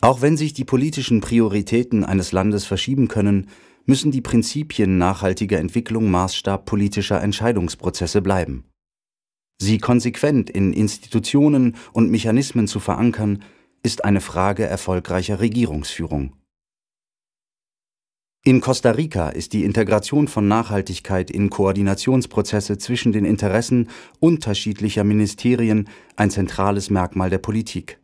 Auch wenn sich die politischen Prioritäten eines Landes verschieben können, müssen die Prinzipien nachhaltiger Entwicklung Maßstab politischer Entscheidungsprozesse bleiben. Sie konsequent in Institutionen und Mechanismen zu verankern, ist eine Frage erfolgreicher Regierungsführung. In Costa Rica ist die Integration von Nachhaltigkeit in Koordinationsprozesse zwischen den Interessen unterschiedlicher Ministerien ein zentrales Merkmal der Politik.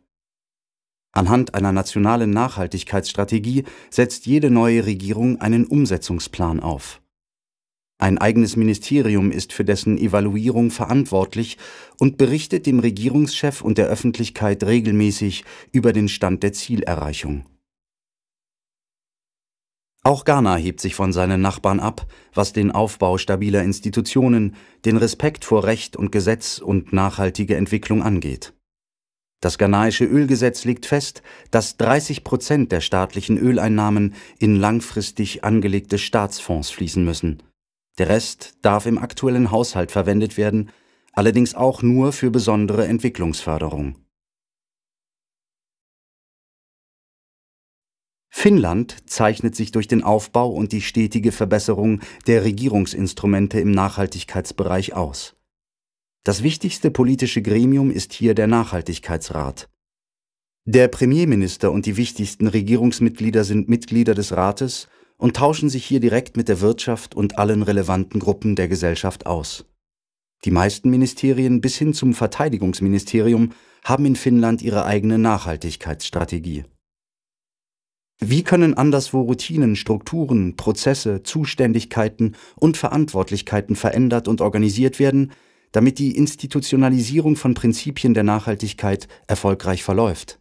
Anhand einer nationalen Nachhaltigkeitsstrategie setzt jede neue Regierung einen Umsetzungsplan auf. Ein eigenes Ministerium ist für dessen Evaluierung verantwortlich und berichtet dem Regierungschef und der Öffentlichkeit regelmäßig über den Stand der Zielerreichung. Auch Ghana hebt sich von seinen Nachbarn ab, was den Aufbau stabiler Institutionen, den Respekt vor Recht und Gesetz und nachhaltige Entwicklung angeht. Das ghanaische Ölgesetz legt fest, dass 30 Prozent der staatlichen Öleinnahmen in langfristig angelegte Staatsfonds fließen müssen. Der Rest darf im aktuellen Haushalt verwendet werden, allerdings auch nur für besondere Entwicklungsförderung. Finnland zeichnet sich durch den Aufbau und die stetige Verbesserung der Regierungsinstrumente im Nachhaltigkeitsbereich aus. Das wichtigste politische Gremium ist hier der Nachhaltigkeitsrat. Der Premierminister und die wichtigsten Regierungsmitglieder sind Mitglieder des Rates und tauschen sich hier direkt mit der Wirtschaft und allen relevanten Gruppen der Gesellschaft aus. Die meisten Ministerien bis hin zum Verteidigungsministerium haben in Finnland ihre eigene Nachhaltigkeitsstrategie. Wie können anderswo Routinen, Strukturen, Prozesse, Zuständigkeiten und Verantwortlichkeiten verändert und organisiert werden, damit die Institutionalisierung von Prinzipien der Nachhaltigkeit erfolgreich verläuft.